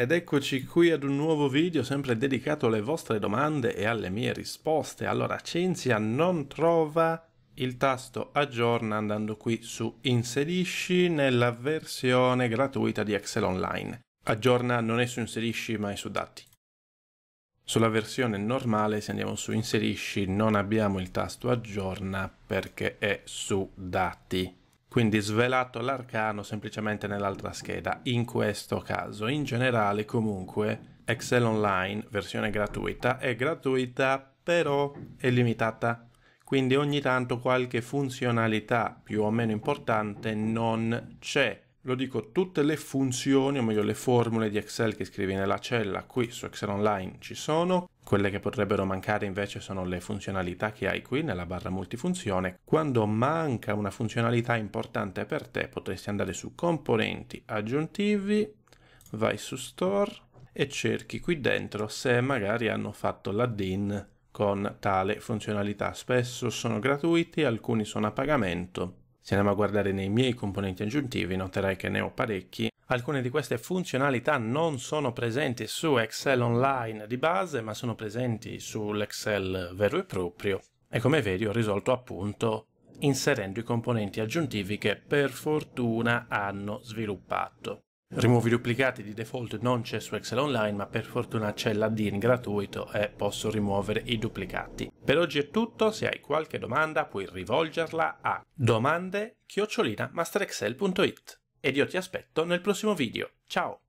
Ed eccoci qui ad un nuovo video sempre dedicato alle vostre domande e alle mie risposte. Allora, Cinzia non trova il tasto aggiorna andando qui su inserisci nella versione gratuita di Excel Online. Aggiorna non è su inserisci ma è su dati. Sulla versione normale se andiamo su inserisci non abbiamo il tasto aggiorna perché è su dati quindi svelato l'arcano semplicemente nell'altra scheda in questo caso in generale comunque Excel Online versione gratuita è gratuita però è limitata quindi ogni tanto qualche funzionalità più o meno importante non c'è lo dico, tutte le funzioni, o meglio le formule di Excel che scrivi nella cella qui su Excel Online ci sono, quelle che potrebbero mancare invece sono le funzionalità che hai qui nella barra multifunzione. Quando manca una funzionalità importante per te potresti andare su componenti aggiuntivi, vai su store e cerchi qui dentro se magari hanno fatto l'add-in con tale funzionalità. Spesso sono gratuiti, alcuni sono a pagamento se andiamo a guardare nei miei componenti aggiuntivi noterai che ne ho parecchi. Alcune di queste funzionalità non sono presenti su Excel Online di base, ma sono presenti sull'Excel vero e proprio. E come vedi ho risolto appunto inserendo i componenti aggiuntivi che per fortuna hanno sviluppato. Rimuovi duplicati di default non c'è su Excel Online, ma per fortuna c'è l'add-in gratuito e posso rimuovere i duplicati. Per oggi è tutto, se hai qualche domanda puoi rivolgerla a domande chiocciolina ed io ti aspetto nel prossimo video. Ciao!